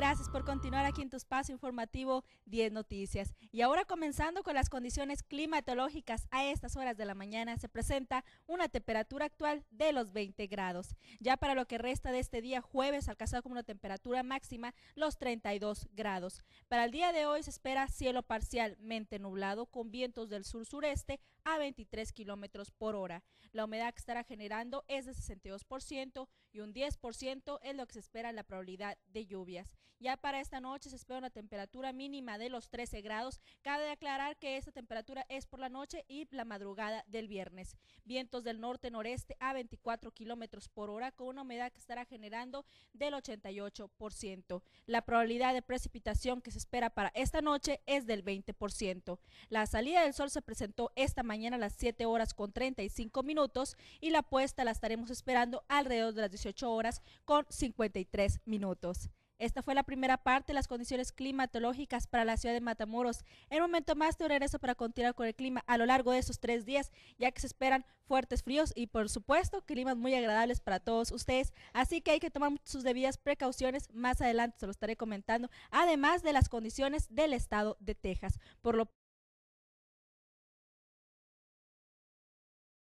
Gracias por continuar aquí en tu espacio informativo 10 Noticias. Y ahora comenzando con las condiciones climatológicas a estas horas de la mañana, se presenta una temperatura actual de los 20 grados. Ya para lo que resta de este día jueves, alcanzado como una temperatura máxima los 32 grados. Para el día de hoy se espera cielo parcialmente nublado con vientos del sur-sureste a 23 kilómetros por hora. La humedad que estará generando es de 62% y un 10% es lo que se espera la probabilidad de lluvias. Ya para esta noche se espera una temperatura mínima de los 13 grados. Cabe aclarar que esta temperatura es por la noche y la madrugada del viernes. Vientos del norte-noreste a 24 kilómetros por hora con una humedad que estará generando del 88%. La probabilidad de precipitación que se espera para esta noche es del 20%. La salida del sol se presentó esta mañana a las 7 horas con 35 minutos y la puesta la estaremos esperando alrededor de las 18 horas con 53 minutos. Esta fue la primera parte de las condiciones climatológicas para la ciudad de Matamoros. En momento más te regreso para continuar con el clima a lo largo de esos tres días, ya que se esperan fuertes fríos y por supuesto climas muy agradables para todos ustedes. Así que hay que tomar sus debidas precauciones. Más adelante se lo estaré comentando, además de las condiciones del estado de Texas. Por lo